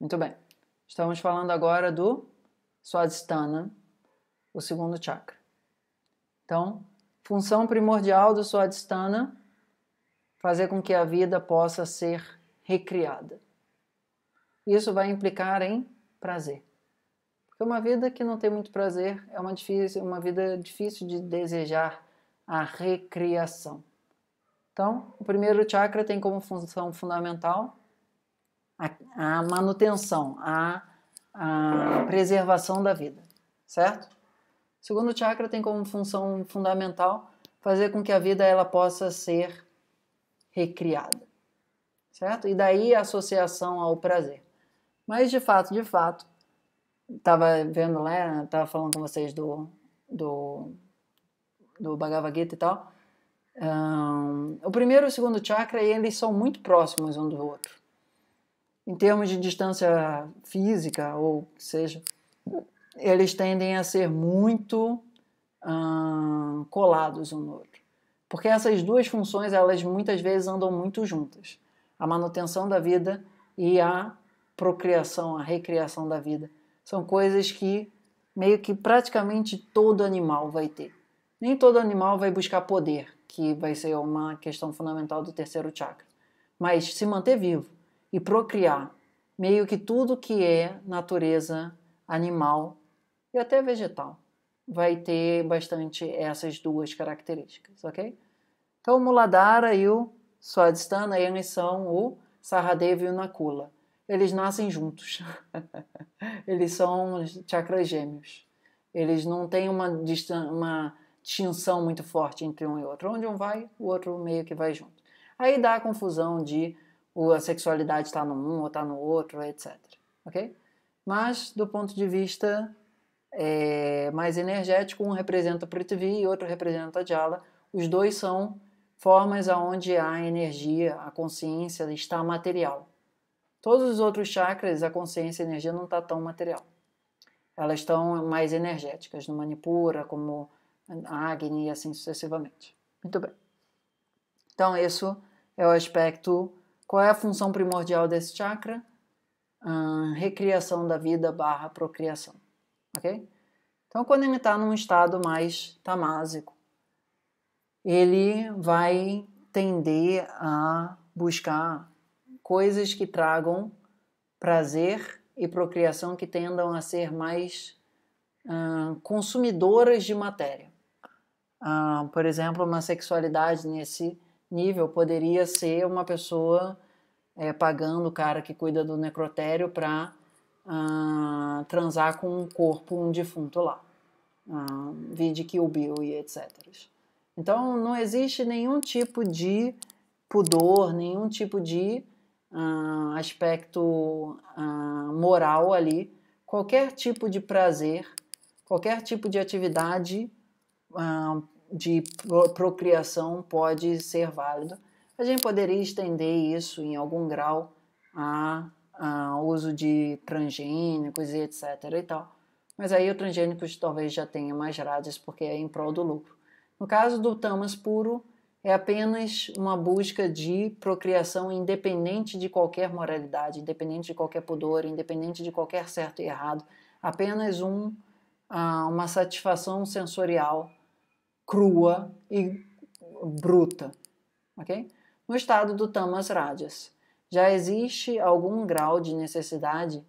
Muito bem. Estamos falando agora do Swadhisthana, o segundo chakra. Então, função primordial do Swadhisthana fazer com que a vida possa ser recriada. Isso vai implicar em prazer. Porque uma vida que não tem muito prazer é uma, difícil, uma vida difícil de desejar a recriação. Então, o primeiro chakra tem como função fundamental a, a manutenção, a, a preservação da vida, certo? O segundo chakra tem como função fundamental fazer com que a vida ela possa ser recriada, certo? E daí a associação ao prazer. Mas de fato, de fato, estava vendo lá, estava falando com vocês do do, do Bhagavad Gita e tal. Um, o primeiro e o segundo chakra eles são muito próximos um do outro em termos de distância física ou seja, eles tendem a ser muito hum, colados um no outro. Porque essas duas funções, elas muitas vezes andam muito juntas. A manutenção da vida e a procriação, a recriação da vida. São coisas que meio que praticamente todo animal vai ter. Nem todo animal vai buscar poder, que vai ser uma questão fundamental do terceiro chakra. Mas se manter vivo, e procriar meio que tudo que é natureza animal e até vegetal. Vai ter bastante essas duas características, ok? Então, o Muladhara e o Swadhisthana, eles são o Sahadev e o Nakula. Eles nascem juntos. eles são chakras gêmeos. Eles não têm uma, uma distinção muito forte entre um e outro. Onde um vai, o outro meio que vai junto. Aí dá a confusão de ou a sexualidade está num ou está no outro, etc. Ok? Mas, do ponto de vista é, mais energético, um representa Prithvi e outro representa Jala. Os dois são formas aonde a energia, a consciência está material. Todos os outros chakras, a consciência e a energia não está tão material. Elas estão mais energéticas, no Manipura, como Agni e assim sucessivamente. Muito bem. Então, isso é o aspecto qual é a função primordial desse chakra? Uh, recriação da vida barra procriação, ok? Então, quando ele está num estado mais tamásico, ele vai tender a buscar coisas que tragam prazer e procriação que tendam a ser mais ah, consumidoras de matéria. Ah, por exemplo, uma sexualidade nesse nível poderia ser uma pessoa é, pagando o cara que cuida do necrotério para ah, transar com um corpo, um defunto lá. Ah, vide Kill Bill e etc. Então não existe nenhum tipo de pudor, nenhum tipo de ah, aspecto ah, moral ali. Qualquer tipo de prazer, qualquer tipo de atividade de procriação pode ser válido. A gente poderia estender isso em algum grau a, a uso de transgênicos e etc. e tal. Mas aí o transgênico talvez já tenha mais grades porque é em prol do lucro. No caso do tamas puro, é apenas uma busca de procriação independente de qualquer moralidade, independente de qualquer pudor, independente de qualquer certo e errado, apenas um, ah, uma satisfação sensorial crua e bruta, ok? No estado do tamas rajas, já existe algum grau de necessidade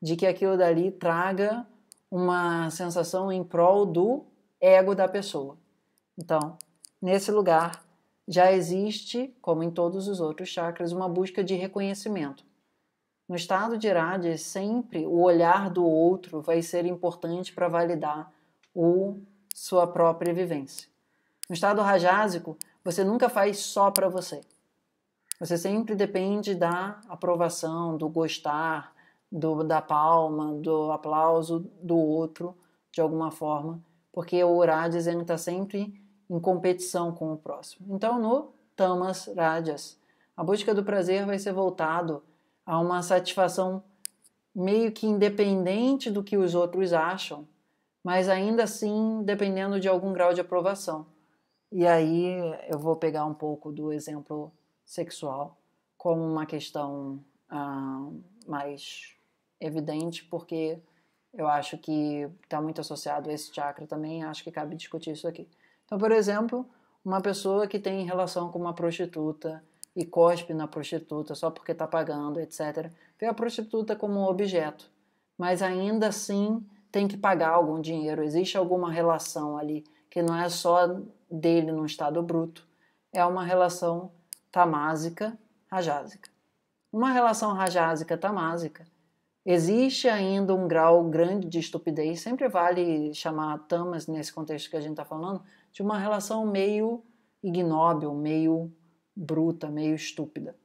de que aquilo dali traga uma sensação em prol do ego da pessoa. Então, nesse lugar já existe, como em todos os outros chakras, uma busca de reconhecimento. No estado de Rajas, sempre o olhar do outro vai ser importante para validar o sua própria vivência. No estado rajásico, você nunca faz só para você. Você sempre depende da aprovação, do gostar, do, da palma, do aplauso do outro, de alguma forma, porque o Rajas está sempre em competição com o próximo. Então, no Tamas Rajas, a busca do prazer vai ser voltado a uma satisfação meio que independente do que os outros acham, mas ainda assim dependendo de algum grau de aprovação. E aí eu vou pegar um pouco do exemplo sexual como uma questão ah, mais evidente, porque eu acho que está muito associado a esse chakra também, acho que cabe discutir isso aqui. Então, por exemplo, uma pessoa que tem relação com uma prostituta e cospe na prostituta só porque está pagando, etc., vê a prostituta como um objeto, mas ainda assim tem que pagar algum dinheiro, existe alguma relação ali, que não é só dele no estado bruto, é uma relação tamásica rajásica. Uma relação rajásica tamásica existe ainda um grau grande de estupidez, sempre vale chamar tamas nesse contexto que a gente está falando, de uma relação meio ignóbil, meio bruta, meio estúpida.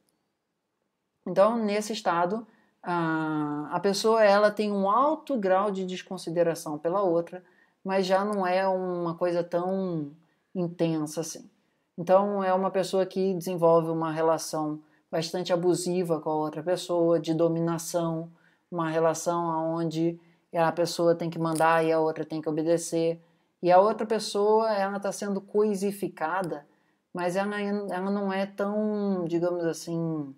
Então, nesse estado, a, ah, a pessoa ela tem um alto grau de desconsideração pela outra, mas já não é uma coisa tão intensa assim. Então é uma pessoa que desenvolve uma relação bastante abusiva com a outra pessoa, de dominação, uma relação onde a pessoa tem que mandar e a outra tem que obedecer. E a outra pessoa ela está sendo coisificada, mas ela, ela não é tão, digamos assim,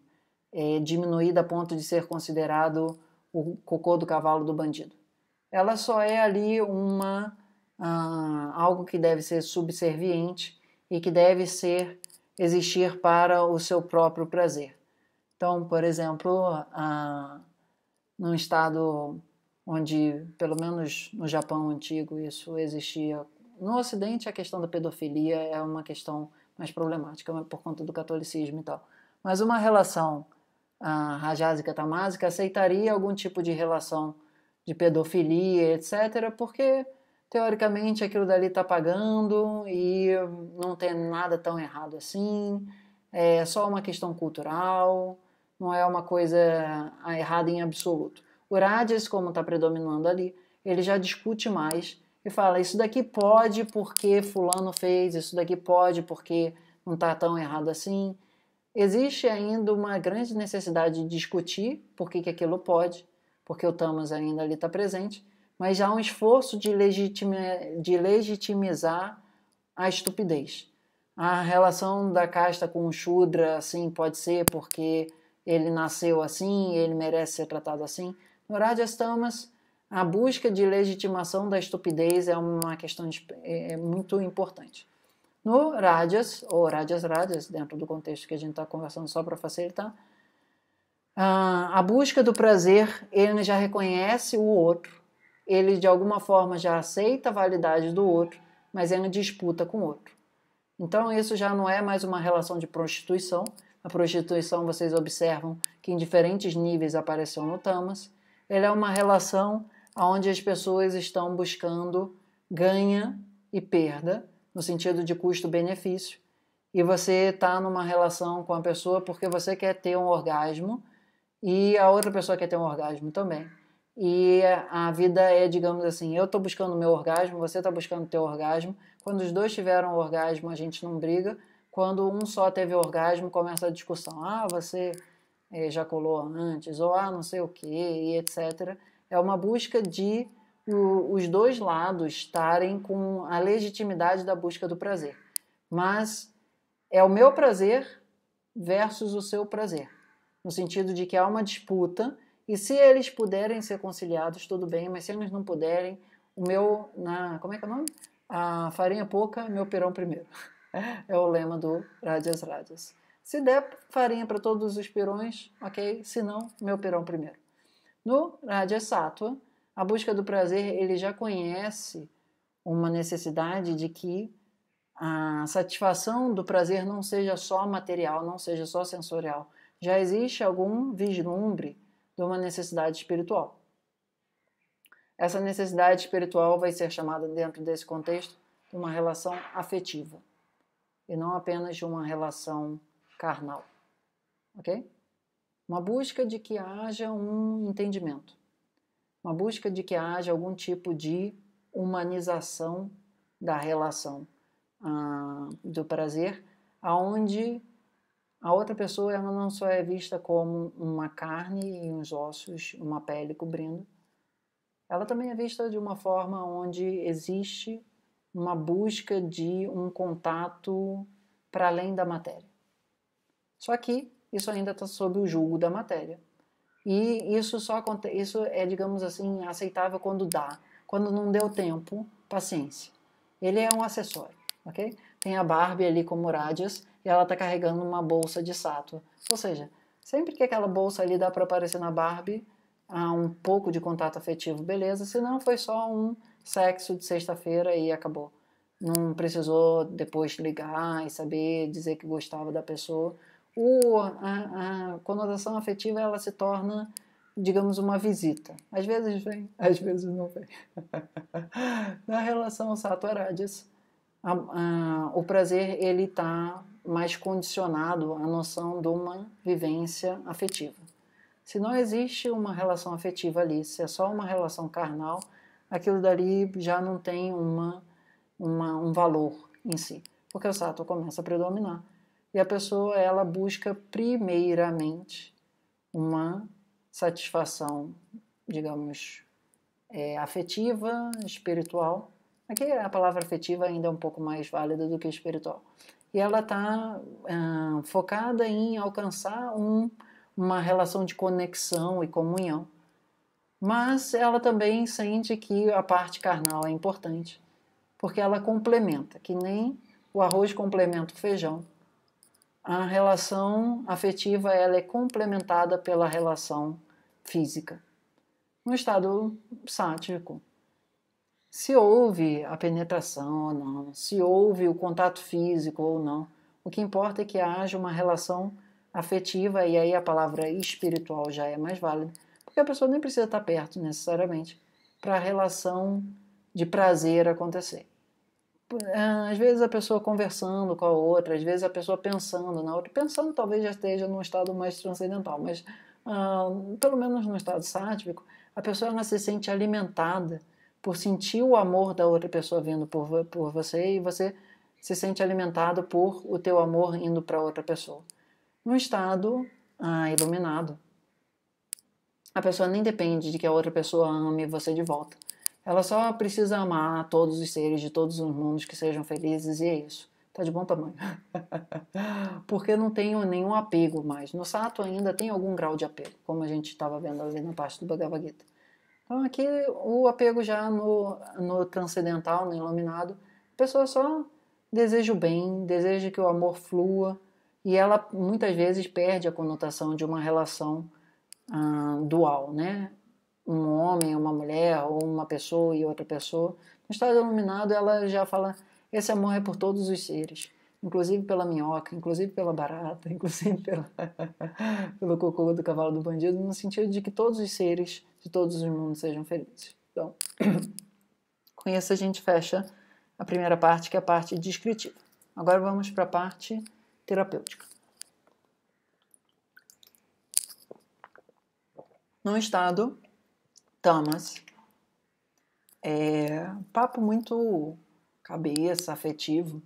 é, diminuída a ponto de ser considerado o cocô do cavalo do bandido. Ela só é ali uma ah, algo que deve ser subserviente e que deve ser existir para o seu próprio prazer. Então, por exemplo, ah, num estado onde, pelo menos no Japão antigo, isso existia. No Ocidente, a questão da pedofilia é uma questão mais problemática por conta do catolicismo e tal. Mas uma relação a Rajasi Tamásica aceitaria algum tipo de relação de pedofilia, etc., porque teoricamente aquilo dali está pagando e não tem nada tão errado assim, é só uma questão cultural, não é uma coisa errada em absoluto. O Rajas, como está predominando ali, ele já discute mais e fala: isso daqui pode porque Fulano fez, isso daqui pode porque não está tão errado assim. Existe ainda uma grande necessidade de discutir por que, que aquilo pode, porque o Tamas ainda ali está presente, mas há um esforço de, legitima, de legitimizar a estupidez. A relação da casta com o Shudra, assim, pode ser porque ele nasceu assim, ele merece ser tratado assim. No Rajas Tamas, a busca de legitimação da estupidez é uma questão de, é, é muito importante. No Rajas, ou Rajas Rajas, dentro do contexto que a gente está conversando só para facilitar, ah, a busca do prazer, ele já reconhece o outro, ele de alguma forma já aceita a validade do outro, mas ele disputa com o outro. Então isso já não é mais uma relação de prostituição. A prostituição, vocês observam que em diferentes níveis apareceu no Tamas. Ela é uma relação onde as pessoas estão buscando ganha e perda no sentido de custo-benefício, e você está numa relação com a pessoa porque você quer ter um orgasmo e a outra pessoa quer ter um orgasmo também. E a vida é, digamos assim, eu estou buscando meu orgasmo, você está buscando teu orgasmo. Quando os dois tiveram orgasmo, a gente não briga. Quando um só teve orgasmo, começa a discussão. Ah, você eh, ejaculou antes, ou ah, não sei o que, e etc. É uma busca de o, os dois lados estarem com a legitimidade da busca do prazer. Mas é o meu prazer versus o seu prazer, no sentido de que há uma disputa e se eles puderem ser conciliados, tudo bem, mas se eles não puderem, o meu, na, como é que é o nome? A farinha pouca, meu pirão primeiro. É o lema do Rádias Rádias. Se der farinha para todos os pirões, ok? Se não, meu pirão primeiro. No Rádia Sattva, a busca do prazer, ele já conhece uma necessidade de que a satisfação do prazer não seja só material, não seja só sensorial. Já existe algum vislumbre de uma necessidade espiritual. Essa necessidade espiritual vai ser chamada, dentro desse contexto, de uma relação afetiva e não apenas de uma relação carnal. Ok? Uma busca de que haja um entendimento uma busca de que haja algum tipo de humanização da relação ah, do prazer, aonde a outra pessoa ela não só é vista como uma carne e uns ossos, uma pele cobrindo, ela também é vista de uma forma onde existe uma busca de um contato para além da matéria. Só que isso ainda está sob o julgo da matéria. E isso só isso é, digamos assim, aceitável quando dá. Quando não deu tempo, paciência. Ele é um acessório, ok? Tem a Barbie ali como Radius e ela tá carregando uma bolsa de sato. Ou seja, sempre que aquela bolsa ali dá para aparecer na Barbie, há um pouco de contato afetivo, beleza. Se não, foi só um sexo de sexta-feira e acabou. Não precisou depois ligar e saber dizer que gostava da pessoa o, a, a conotação afetiva ela se torna digamos, uma visita. Às vezes vem, às vezes não vem. Na relação sato-arádias, o prazer ele está mais condicionado à noção de uma vivência afetiva. Se não existe uma relação afetiva ali, se é só uma relação carnal, aquilo dali já não tem uma, uma um valor em si, porque o sato começa a predominar. E a pessoa ela busca primeiramente uma satisfação, digamos, é, afetiva, espiritual. Aqui a palavra afetiva ainda é um pouco mais válida do que espiritual. E ela está ah, focada em alcançar um, uma relação de conexão e comunhão. Mas ela também sente que a parte carnal é importante, porque ela complementa, que nem o arroz complementa o feijão a relação afetiva ela é complementada pela relação física. No estado sático, se houve a penetração ou não, se houve o contato físico ou não, o que importa é que haja uma relação afetiva, e aí a palavra espiritual já é mais válida, porque a pessoa nem precisa estar perto necessariamente para a relação de prazer acontecer. Tipo, ah, às vezes a pessoa conversando com a outra, às vezes a pessoa pensando na outra, pensando talvez já esteja num estado mais transcendental, mas ah, pelo menos no estado sádico, a pessoa ela se sente alimentada por sentir o amor da outra pessoa vindo por, por você e você se sente alimentado por o teu amor indo para outra pessoa. No estado ah, iluminado, a pessoa nem depende de que a outra pessoa ame você de volta ela só precisa amar todos os seres de todos os mundos que sejam felizes e é isso. Tá de bom tamanho. Porque não tenho nenhum apego mais. No Sato ainda tem algum grau de apego, como a gente estava vendo ali na parte do Bhagavad Gita. Então aqui o apego já no, no transcendental, no iluminado, a pessoa só deseja o bem, deseja que o amor flua e ela muitas vezes perde a conotação de uma relação ah, dual, né? um homem, uma mulher, ou uma pessoa e outra pessoa, no estado iluminado ela já fala: esse amor é por todos os seres, inclusive pela minhoca, inclusive pela barata, inclusive pela, pelo cocô do cavalo do bandido, no sentido de que todos os seres de todos os mundos sejam felizes. Então, com isso a gente fecha a primeira parte, que é a parte descritiva. Agora vamos para a parte terapêutica. Num estado Thomas. É um papo muito cabeça, afetivo.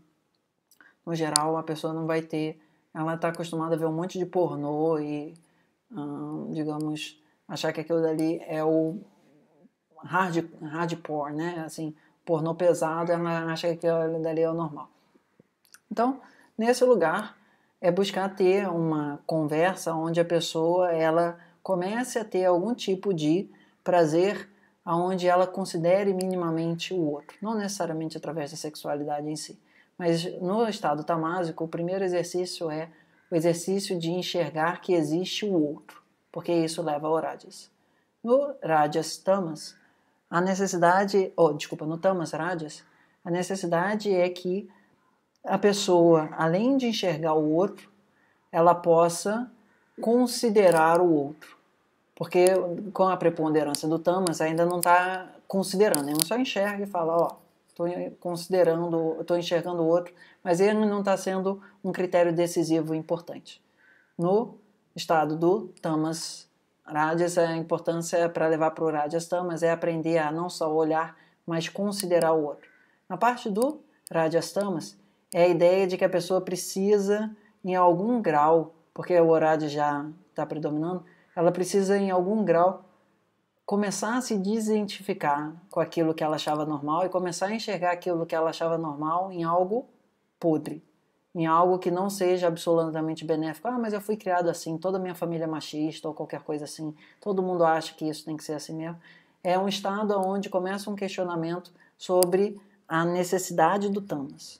No geral, a pessoa não vai ter. Ela está acostumada a ver um monte de pornô e, hum, digamos, achar que aquilo dali é o hard, hard porn, né? Assim, pornô pesado, ela acha que aquilo dali é o normal. Então, nesse lugar, é buscar ter uma conversa onde a pessoa ela comece a ter algum tipo de prazer aonde ela considere minimamente o outro, não necessariamente através da sexualidade em si. Mas no estado tamásico, o primeiro exercício é o exercício de enxergar que existe o outro, porque isso leva ao rajas. No rajas tamas, a necessidade, oh, desculpa, no tamas rajas, a necessidade é que a pessoa, além de enxergar o outro, ela possa considerar o outro porque com a preponderância do Tamas ainda não está considerando, ele só enxerga e fala, ó, estou considerando, estou enxergando o outro, mas ele não está sendo um critério decisivo importante. No estado do Tamas Radhas, a importância para levar para o Radhas Tamas é aprender a não só olhar, mas considerar o outro. Na parte do Radhas Tamas, é a ideia de que a pessoa precisa, em algum grau, porque o Radhas já está predominando, ela precisa, em algum grau, começar a se desidentificar com aquilo que ela achava normal e começar a enxergar aquilo que ela achava normal em algo podre, em algo que não seja absolutamente benéfico. Ah, mas eu fui criado assim, toda a minha família é machista ou qualquer coisa assim, todo mundo acha que isso tem que ser assim mesmo. É um estado onde começa um questionamento sobre a necessidade do Tamas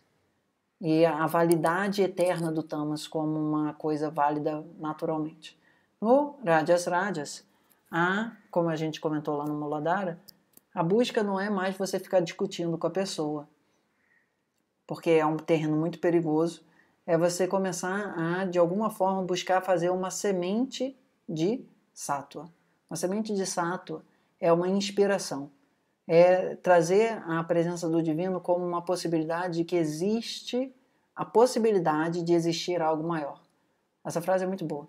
e a validade eterna do Tamas como uma coisa válida naturalmente no rajas rajas. Ah, como a gente comentou lá no Muladhara, a busca não é mais você ficar discutindo com a pessoa, porque é um terreno muito perigoso. É você começar a, de alguma forma, buscar fazer uma semente de sátua. Uma semente de sátua é uma inspiração. É trazer a presença do divino como uma possibilidade de que existe a possibilidade de existir algo maior. Essa frase é muito boa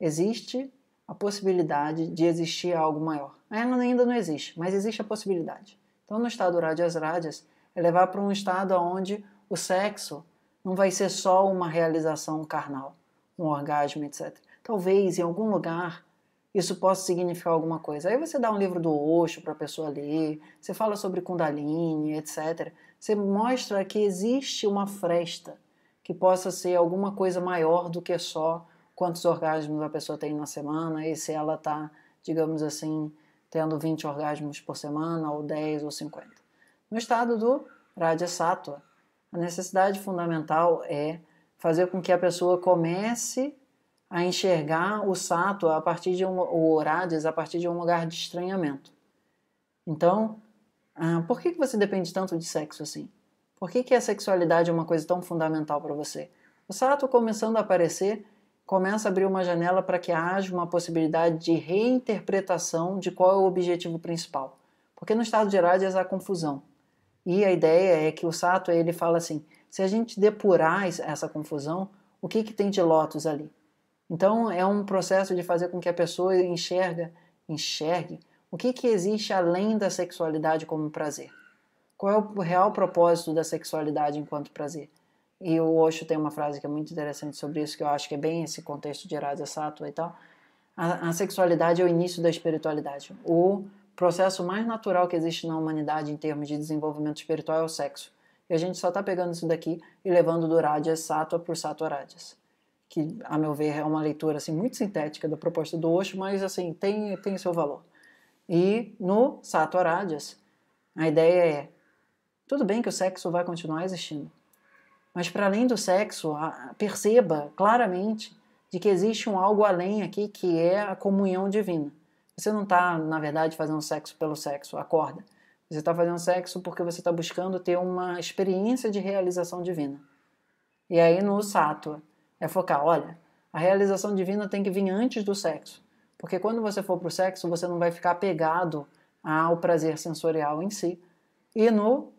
existe a possibilidade de existir algo maior. Ainda não existe, mas existe a possibilidade. Então, no estado Radias Radias, é levar para um estado onde o sexo não vai ser só uma realização carnal, um orgasmo, etc. Talvez em algum lugar isso possa significar alguma coisa. Aí você dá um livro do Osho para a pessoa ler, você fala sobre Kundalini, etc. Você mostra que existe uma fresta que possa ser alguma coisa maior do que só quantos orgasmos a pessoa tem na semana e se ela está, digamos assim, tendo 20 orgasmos por semana, ou 10 ou 50. No estado do Raja Sattva, a necessidade fundamental é fazer com que a pessoa comece a enxergar o Sattva a partir de um, o Orades a partir de um lugar de estranhamento. Então, ah, por que, que você depende tanto de sexo assim? Por que, que a sexualidade é uma coisa tão fundamental para você? O Sattva começando a aparecer começa a abrir uma janela para que haja uma possibilidade de reinterpretação de qual é o objetivo principal. Porque no estado de Herades há confusão. E a ideia é que o Sato ele fala assim: se a gente depurar essa confusão, o que, que tem de lotus ali? Então é um processo de fazer com que a pessoa enxerga, enxergue o que, que existe além da sexualidade como prazer. Qual é o real propósito da sexualidade enquanto prazer? E o Osho tem uma frase que é muito interessante sobre isso, que eu acho que é bem esse contexto de Radha Sattva e tal. A, a sexualidade é o início da espiritualidade. O processo mais natural que existe na humanidade em termos de desenvolvimento espiritual é o sexo. E a gente só está pegando isso daqui e levando do Radha Sattva para o Sattva Radhas Que, a meu ver, é uma leitura assim, muito sintética da proposta do Osho, mas assim tem, tem seu valor. E no Sattva Radhas a ideia é: tudo bem que o sexo vai continuar existindo mas para além do sexo, perceba claramente de que existe um algo além aqui que é a comunhão divina. Você não está, na verdade, fazendo sexo pelo sexo, acorda. Você está fazendo sexo porque você está buscando ter uma experiência de realização divina. E aí no sattva é focar, olha, a realização divina tem que vir antes do sexo. Porque quando você for para o sexo, você não vai ficar pegado ao prazer sensorial em si. E no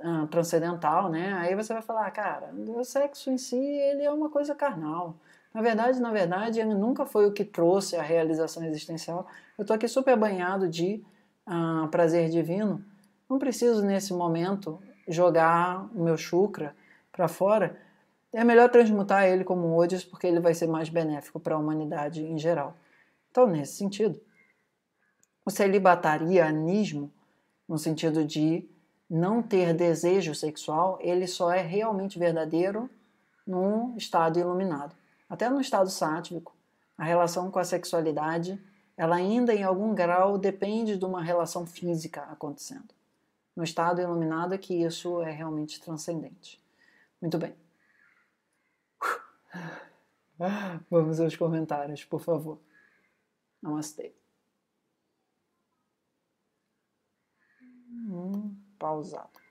ah, transcendental, né? Aí você vai falar, cara, o sexo em si ele é uma coisa carnal. Na verdade, na verdade, ele nunca foi o que trouxe a realização existencial. Eu estou aqui super banhado de ah, prazer divino. Não preciso nesse momento jogar o meu chukra para fora. É melhor transmutar ele como odis, porque ele vai ser mais benéfico para a humanidade em geral. Então, nesse sentido, o celibatarianismo, no sentido de não ter desejo sexual, ele só é realmente verdadeiro num estado iluminado. Até no estado sátvico, a relação com a sexualidade, ela ainda em algum grau depende de uma relação física acontecendo. No estado iluminado é que isso é realmente transcendente. Muito bem. Vamos aos comentários, por favor. Namastê. Hum pausado.